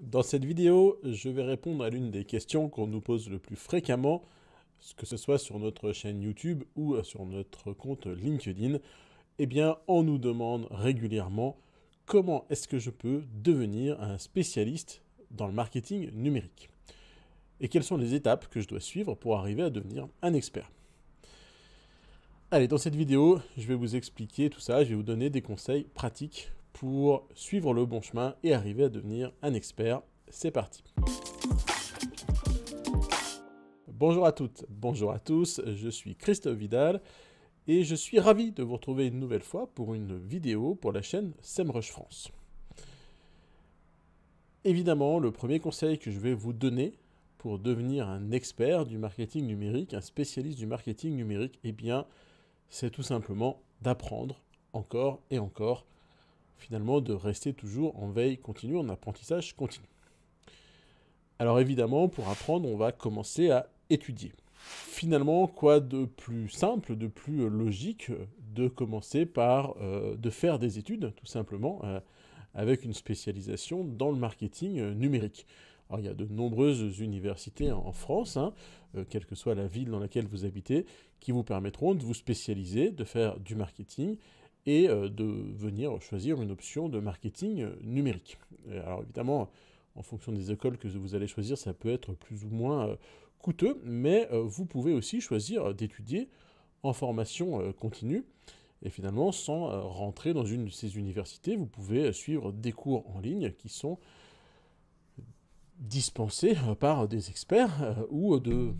Dans cette vidéo, je vais répondre à l'une des questions qu'on nous pose le plus fréquemment, que ce soit sur notre chaîne YouTube ou sur notre compte LinkedIn. Eh bien, on nous demande régulièrement comment est-ce que je peux devenir un spécialiste dans le marketing numérique et quelles sont les étapes que je dois suivre pour arriver à devenir un expert. Allez, dans cette vidéo, je vais vous expliquer tout ça, je vais vous donner des conseils pratiques pour suivre le bon chemin et arriver à devenir un expert. C'est parti. Bonjour à toutes, bonjour à tous, je suis Christophe Vidal et je suis ravi de vous retrouver une nouvelle fois pour une vidéo pour la chaîne SEMrush France. Évidemment, le premier conseil que je vais vous donner pour devenir un expert du marketing numérique, un spécialiste du marketing numérique, eh bien, c'est tout simplement d'apprendre encore et encore finalement de rester toujours en veille continue, en apprentissage continu. Alors évidemment, pour apprendre, on va commencer à étudier. Finalement, quoi de plus simple, de plus euh, logique euh, de commencer par euh, de faire des études, tout simplement, avec une spécialisation dans le marketing numérique. Alors, il y a de nombreuses universités en France, hein, quelle que soit la ville dans laquelle vous habitez, qui vous permettront de vous spécialiser, de faire du marketing et euh, de venir choisir une option de marketing euh, numérique. Alors évidemment, en fonction des écoles que vous allez choisir, ça peut être plus ou moins euh, coûteux, mais vous pouvez aussi choisir d'étudier en formation continue. Et finalement, sans rentrer dans une de ces universités, vous pouvez suivre des cours en ligne qui sont dispensés par des experts ou de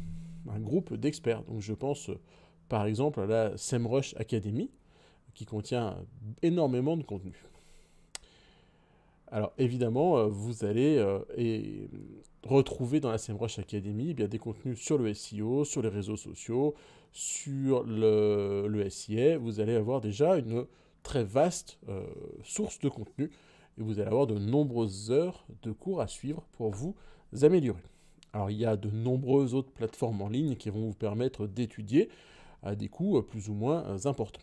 un groupe d'experts. Donc je pense par exemple à la SEMrush Academy, qui contient euh, énormément de contenu. Alors évidemment, euh, vous allez euh, retrouver dans la SEMrush Academy eh bien, des contenus sur le SEO, sur les réseaux sociaux, sur le, le SIA. E vous allez avoir déjà une très vaste source de contenu et vous allez avoir de nombreuses heures de cours à suivre pour vous améliorer. Alors il y a de nombreuses autres plateformes en ligne qui vont vous permettre d'étudier à des coûts plus ou moins importants.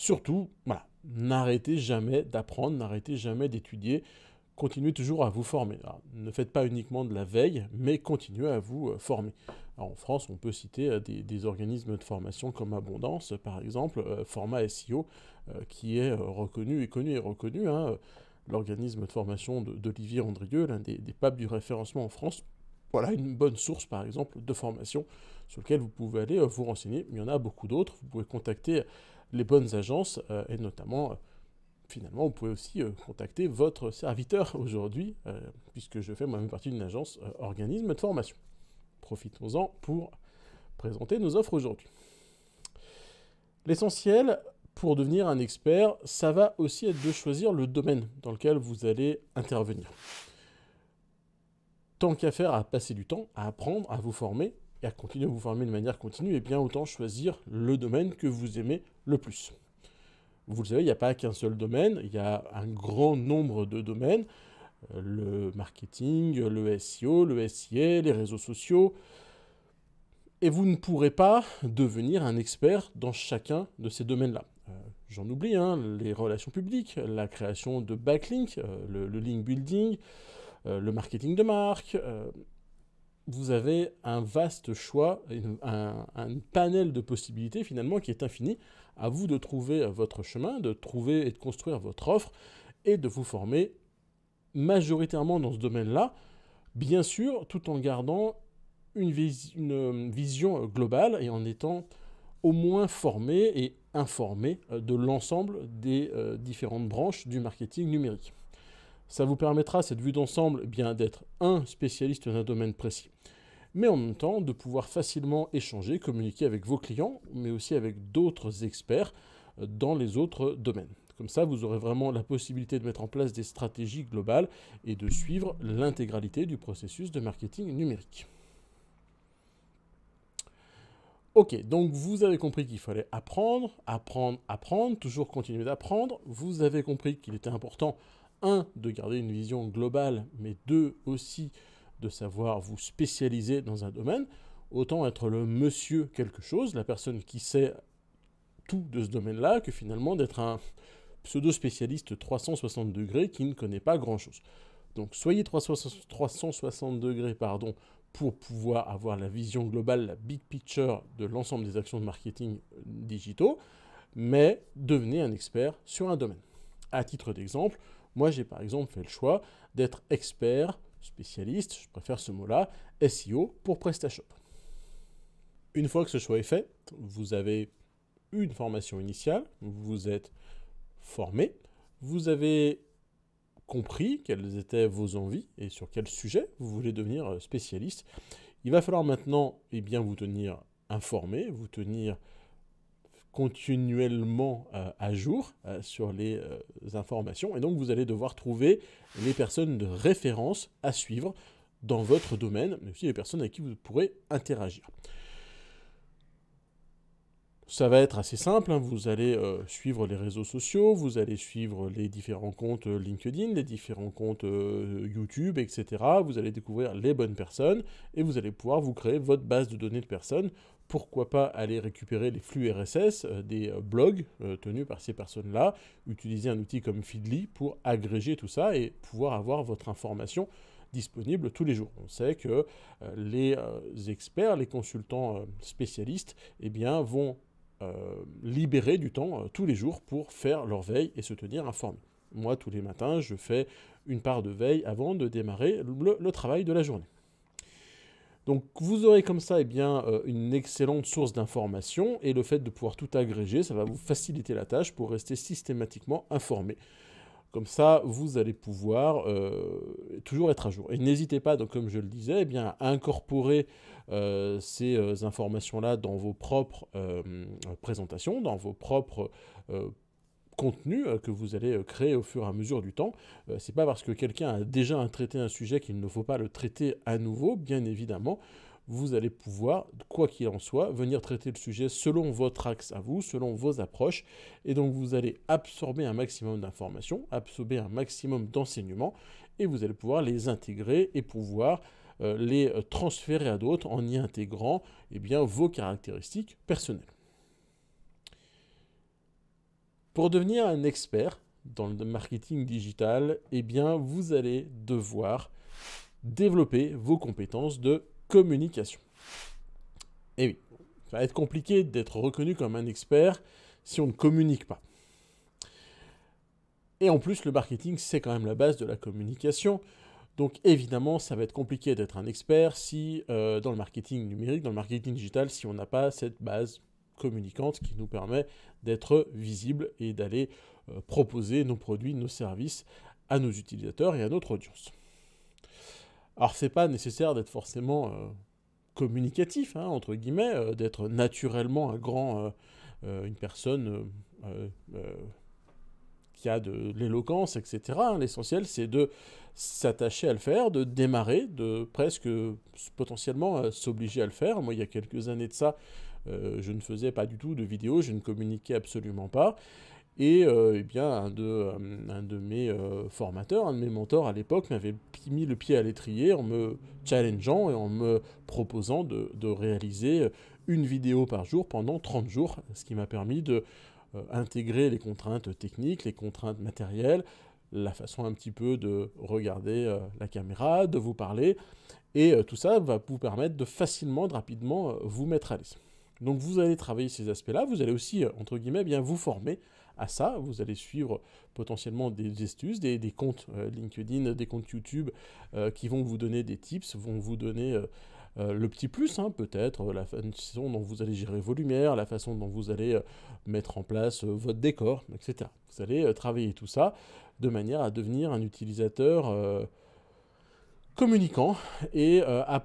Surtout, voilà, n'arrêtez jamais d'apprendre, n'arrêtez jamais d'étudier, continuez toujours à vous former. ne faites pas uniquement de la veille, mais continuez à vous euh, former. en France, on peut citer euh, des, organismes de formation comme Abondance, par exemple, euh, Format SEO, qui est reconnu et connu et reconnu. Hein, l'organisme de formation d'Olivier Andrieux, l'un des, des papes du référencement en France, voilà une bonne source, par exemple, de formation sur laquelle vous pouvez aller vous renseigner. Il y en a beaucoup d'autres. Vous pouvez contacter les bonnes agences, euh, et notamment, euh, finalement, vous pouvez aussi euh, contacter votre serviteur aujourd'hui, puisque je fais moi-même partie d'une agence organisme de formation. Profitons-en pour présenter nos offres aujourd'hui. L'essentiel pour devenir un expert, ça va aussi être de choisir le domaine dans lequel vous allez intervenir. Tant qu'à faire à passer du temps, à apprendre, à vous former, et à continuer à vous former de manière continue, et eh bien autant choisir le domaine que vous aimez le plus. Vous le savez, il n'y a pas qu'un seul domaine, il y a un grand nombre de domaines, euh, le marketing, le SEO, le SIA, les réseaux sociaux, et vous ne pourrez pas devenir un expert dans chacun de ces domaines-là. Euh, j'en oublie, hein, les relations publiques, la création de backlinks, euh, le, link building, le marketing de marque, vous avez un vaste choix, un, panel de possibilités finalement qui est infini. À vous de trouver votre chemin, de trouver et de construire votre offre et de vous former majoritairement dans ce domaine-là, bien sûr, tout en gardant une, euh, vision euh, globale et en étant au moins formé et informé euh, de l'ensemble des différentes branches du marketing numérique. Ça vous permettra, cette vue d'ensemble, bien d'être un spécialiste d'un domaine précis, mais en même temps de pouvoir facilement échanger, communiquer avec vos clients, mais aussi avec d'autres experts euh, dans les autres domaines. Comme ça, vous aurez vraiment la possibilité de mettre en place des stratégies globales et de suivre l'intégralité du processus de marketing numérique. Ok, donc vous avez compris qu'il fallait apprendre, apprendre, apprendre, toujours continuer d'apprendre. Vous avez compris qu'il était important un, de garder une vision globale, mais deux, aussi de savoir vous spécialiser dans un domaine, autant être le monsieur quelque chose, la personne qui sait tout de ce domaine-là, que finalement d'être un pseudo-spécialiste 360 degrés qui ne connaît pas grand-chose. Donc soyez 360 degrés pardon, pour pouvoir avoir la vision globale, la big picture de l'ensemble des actions de marketing euh, digitaux, mais devenez un expert sur un domaine. À titre d'exemple, moi, j'ai par exemple fait le choix d'être expert, spécialiste, je préfère ce mot-là, SEO pour PrestaShop. Une fois que ce choix est fait, vous avez une formation initiale, vous êtes formé, vous avez compris quelles étaient vos envies et sur quel sujet vous voulez devenir euh, spécialiste. Il va falloir maintenant et eh bien, vous tenir informé, vous tenir continuellement euh, à jour euh, sur les euh, informations. Et donc, vous allez devoir trouver les personnes de référence à suivre dans votre domaine, mais aussi les personnes avec qui vous pourrez interagir. Ça va être assez simple, hein. vous allez euh, suivre les réseaux sociaux, vous allez suivre les différents comptes euh, LinkedIn, les différents comptes euh, YouTube, etc. Vous allez découvrir les bonnes personnes et vous allez pouvoir vous créer votre base de données de personnes. Pourquoi pas aller récupérer les flux RSS des blogs tenus par ces personnes-là, utiliser un outil comme Feedly pour agréger tout ça et pouvoir avoir votre information disponible tous les jours. On sait que les experts, les consultants spécialistes, eh bien, vont euh, libérer du temps euh, tous les jours pour faire leur veille et se tenir informés. Moi, tous les matins, je fais une part de veille avant de démarrer le, travail de la journée. Donc vous aurez comme ça eh bien, euh, une excellente source d'informations et le fait de pouvoir tout agréger, ça va vous faciliter la tâche pour rester systématiquement informé comme ça, vous allez pouvoir euh, toujours être à jour. Et n'hésitez pas, donc, comme je le disais, eh bien, à incorporer euh, ces euh, informations-là dans vos propres présentations, dans vos propres contenus que vous allez créer au fur et à mesure du temps. C'est pas parce que quelqu'un a déjà traité un sujet qu'il ne faut pas le traiter à nouveau, bien évidemment vous allez pouvoir, quoi qu'il en soit, venir traiter le sujet selon votre axe à vous, selon vos approches. Et donc vous allez absorber un maximum d'informations, absorber un maximum d'enseignements, et vous allez pouvoir les intégrer et pouvoir euh, les euh, transférer à d'autres en y intégrant eh bien, vos caractéristiques personnelles. Pour devenir un expert dans le marketing digital, eh bien, vous allez devoir développer vos compétences de communication. Et eh oui, ça va être compliqué d'être reconnu comme un expert si on ne communique pas. Et en plus, le marketing, c'est quand même la base de la communication. Donc évidemment, ça va être compliqué d'être un expert si euh, dans le marketing numérique, dans le marketing digital, si on n'a pas cette base communicante qui nous permet d'être visible et d'aller euh, proposer nos produits, nos services à nos utilisateurs et à notre audience. Alors c'est pas nécessaire d'être forcément euh, communicatif, hein, entre guillemets, euh, d'être naturellement un grand, euh, une personne qui a de, l'éloquence, etc. Hein. L'essentiel c'est de s'attacher à le faire, de démarrer, de presque potentiellement s'obliger à le faire. Moi il y a quelques années de ça, je ne faisais pas du tout de vidéos, je ne communiquais absolument pas. Et, euh, eh bien, un de, euh, mes euh, formateurs, un de mes mentors à l'époque, m'avait mis le pied à l'étrier en me challengeant et en me proposant de, réaliser une vidéo par jour pendant 30 jours, ce qui m'a permis de intégrer les contraintes techniques, les contraintes matérielles, la façon un petit peu de regarder la caméra, de vous parler. Et tout ça va vous permettre de facilement, de rapidement vous mettre à l'aise. Donc vous allez travailler ces aspects-là, vous allez aussi, entre guillemets, bien vous former à ça. Vous allez suivre potentiellement des astuces, des, comptes euh, LinkedIn, des comptes YouTube euh, qui vont vous donner des tips, vont vous donner euh, le petit plus, hein, peut-être, la façon dont vous allez gérer vos lumières, la façon dont vous allez mettre en place votre décor, etc. Vous allez travailler tout ça de manière à devenir un utilisateur communicant et à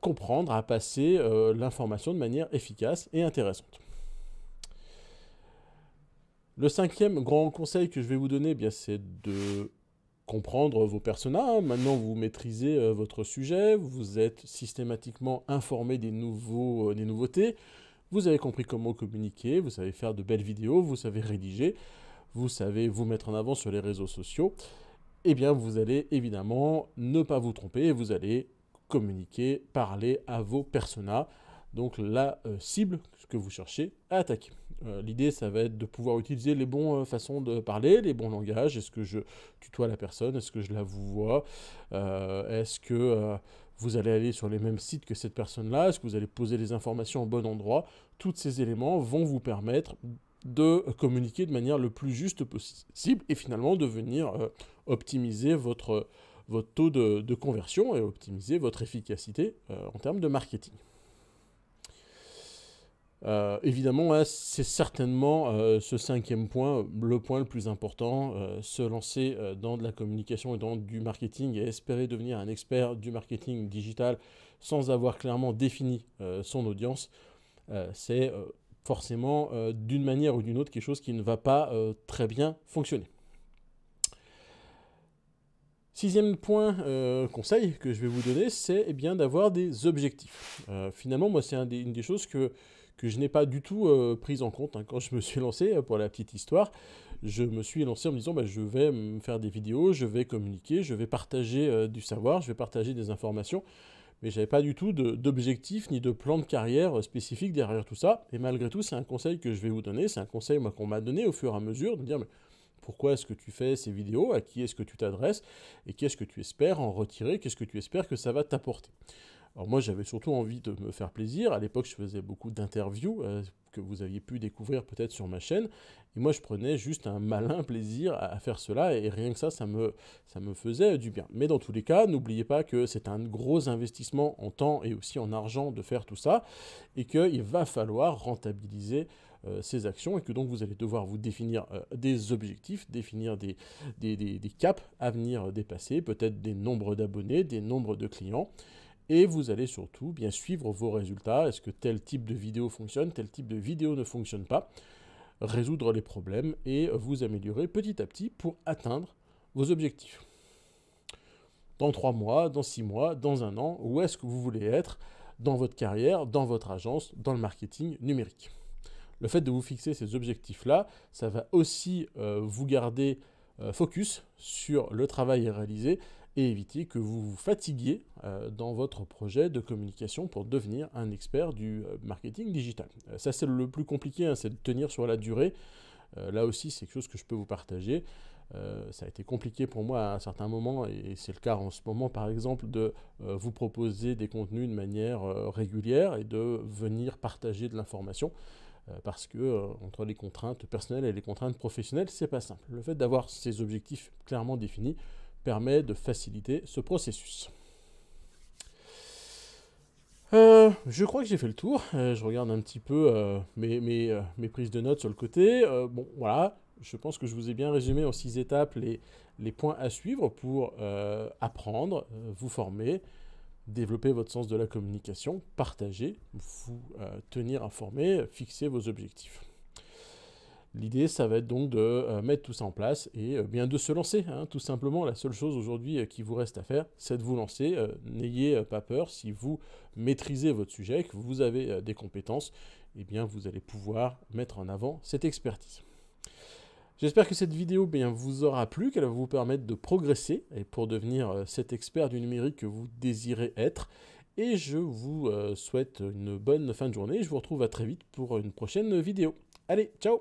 comprendre, à passer l'information de manière efficace et intéressante. Le cinquième grand conseil que je vais vous donner, eh bien, c'est de comprendre vos personas. Maintenant, vous maîtrisez euh, votre sujet, vous êtes systématiquement informé des, nouveaux, euh, des nouveautés, vous avez compris comment communiquer, vous savez faire de belles vidéos, vous savez rédiger, vous savez vous mettre en avant sur les réseaux sociaux. Eh bien, vous allez évidemment ne pas vous tromper et vous allez communiquer, parler à vos personas, donc la euh, cible que vous cherchez à attaquer. Euh, l'idée, ça va être de pouvoir utiliser les bonnes euh, façons de parler, les bons langages. Est-ce que je tutoie la personne Est-ce que je la vois euh, Est-ce que vous allez aller sur les mêmes sites que cette personne-là Est-ce que vous allez poser les informations au bon endroit Tous ces éléments vont vous permettre de communiquer de manière le plus juste possible et finalement de venir optimiser votre, taux de, conversion et optimiser votre efficacité en termes de marketing. Euh, évidemment, c'est certainement euh, ce cinquième point, euh, le point le plus important, se lancer dans de la communication et dans du marketing et espérer devenir un expert du marketing digital sans avoir clairement défini son audience, c'est forcément d'une manière ou d'une autre quelque chose qui ne va pas très bien fonctionner. Sixième point conseil que je vais vous donner, c'est eh bien d'avoir des objectifs. finalement, moi, c'est une des choses que que je n'ai pas du tout pris euh, prise en compte hein. quand je me suis lancé, euh, pour la petite histoire. Je me suis lancé en me disant, bah, je vais me faire des vidéos, je vais communiquer, je vais partager euh, du savoir, je vais partager des informations. Mais je n'avais pas du tout d'objectif ni de plan de carrière spécifique derrière tout ça. Et malgré tout, c'est un conseil que je vais vous donner, c'est un conseil qu'on m'a donné au fur et à mesure, de me dire, pourquoi est-ce que tu fais ces vidéos, à qui est-ce que tu t'adresses et qu'est-ce que tu espères en retirer, qu'est-ce que tu espères que ça va t'apporter. Alors moi, j'avais surtout envie de me faire plaisir. À l'époque, je faisais beaucoup d'interviews euh, que vous aviez pu découvrir peut-être sur ma chaîne. Et moi, je prenais juste un malin plaisir à, faire cela. Et rien que ça, ça me, ça me faisait du bien. Mais dans tous les cas, n'oubliez pas que c'est un gros investissement en temps et aussi en argent de faire tout ça. Et qu'il va falloir rentabiliser euh, ces actions et que donc vous allez devoir vous définir euh, des objectifs, définir des, des, des, des caps à venir dépasser, peut-être des nombres d'abonnés, des nombres de clients et vous allez surtout bien suivre vos résultats. Est-ce que tel type de vidéo fonctionne, tel type de vidéo ne fonctionne pas Résoudre les problèmes et vous améliorer petit à petit pour atteindre vos objectifs. Dans trois mois, dans six mois, dans un an, où est-ce que vous voulez être dans votre carrière, dans votre agence, dans le marketing numérique Le fait de vous fixer ces objectifs-là, ça va aussi euh, vous garder euh, focus sur le travail réalisé, et éviter que vous vous fatiguiez euh, dans votre projet de communication pour devenir un expert du euh, marketing digital. Euh, ça, c'est le plus compliqué, hein, c'est de tenir sur la durée. là aussi, c'est quelque chose que je peux vous partager. ça a été compliqué pour moi à un certain moment, et c'est le cas en ce moment par exemple, de vous proposer des contenus de manière régulière et de venir partager de l'information. Parce que entre les contraintes personnelles et les contraintes professionnelles, c'est pas simple. Le fait d'avoir ces objectifs clairement définis permet de faciliter ce processus. Euh, je crois que j'ai fait le tour. Euh, je regarde un petit peu euh, mes, mes, prises de notes sur le côté. bon, voilà. Je pense que je vous ai bien résumé en six étapes les, les points à suivre pour apprendre, vous former, développer votre sens de la communication, partager, vous tenir informé, fixer vos objectifs. L'idée, ça va être donc de euh, mettre tout ça en place et euh, bien de se lancer. Hein, tout simplement, la seule chose aujourd'hui euh, qui vous reste à faire, c'est de vous lancer. N'ayez pas peur, si vous maîtrisez votre sujet, que vous avez des compétences, et eh bien, vous allez pouvoir mettre en avant cette expertise. J'espère que cette vidéo eh vous aura plu, qu'elle va vous permettre de progresser et pour devenir cet expert du numérique que vous désirez être. Et je vous souhaite une bonne fin de journée. Je vous retrouve à très vite pour une prochaine vidéo. Allez, ciao